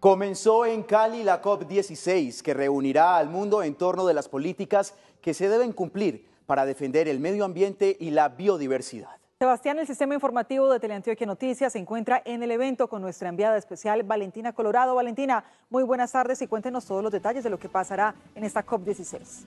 Comenzó en Cali la COP16, que reunirá al mundo en torno de las políticas que se deben cumplir para defender el medio ambiente y la biodiversidad. Sebastián, el sistema informativo de Teleantioquia Noticias se encuentra en el evento con nuestra enviada especial Valentina Colorado. Valentina, muy buenas tardes y cuéntenos todos los detalles de lo que pasará en esta COP16.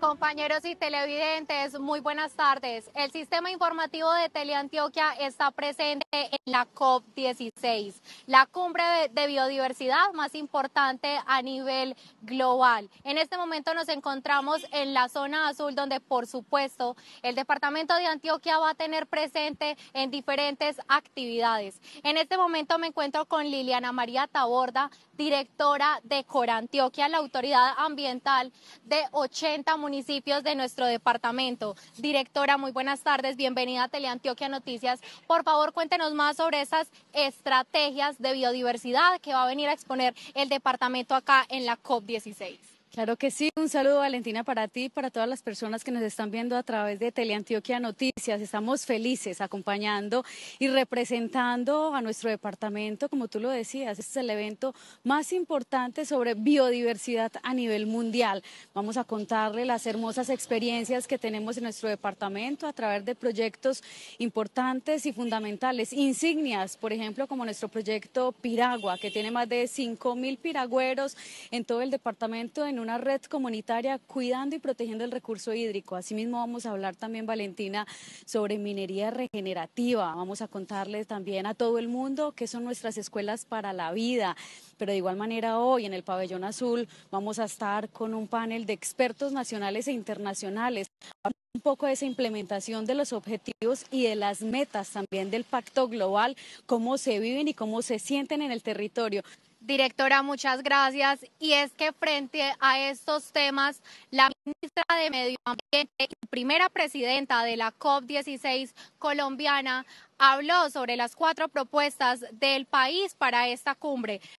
Compañeros y televidentes, muy buenas tardes. El sistema informativo de Teleantioquia está presente en la COP16, la cumbre de biodiversidad más importante a nivel global. En este momento nos encontramos en la zona azul donde, por supuesto, el departamento de Antioquia va a tener presente en diferentes actividades. En este momento me encuentro con Liliana María Taborda, directora de Corantioquia, la autoridad ambiental de 80 municipios municipios de nuestro departamento. Directora, muy buenas tardes, bienvenida a Teleantioquia Noticias. Por favor, cuéntenos más sobre esas estrategias de biodiversidad que va a venir a exponer el departamento acá en la COP16. Claro que sí, un saludo Valentina para ti y para todas las personas que nos están viendo a través de Teleantioquia Noticias. Estamos felices acompañando y representando a nuestro departamento, como tú lo decías, este es el evento más importante sobre biodiversidad a nivel mundial. Vamos a contarle las hermosas experiencias que tenemos en nuestro departamento a través de proyectos importantes y fundamentales, insignias, por ejemplo, como nuestro proyecto Piragua, que tiene más de 5.000 piragüeros en todo el departamento de en una red comunitaria cuidando y protegiendo el recurso hídrico. Asimismo vamos a hablar también, Valentina, sobre minería regenerativa. Vamos a contarles también a todo el mundo qué son nuestras escuelas para la vida. Pero de igual manera hoy en el Pabellón Azul vamos a estar con un panel de expertos nacionales e internacionales un poco de esa implementación de los objetivos y de las metas también del pacto global, cómo se viven y cómo se sienten en el territorio. Directora, muchas gracias. Y es que frente a estos temas, la ministra de Medio Ambiente y primera presidenta de la COP16 colombiana habló sobre las cuatro propuestas del país para esta cumbre.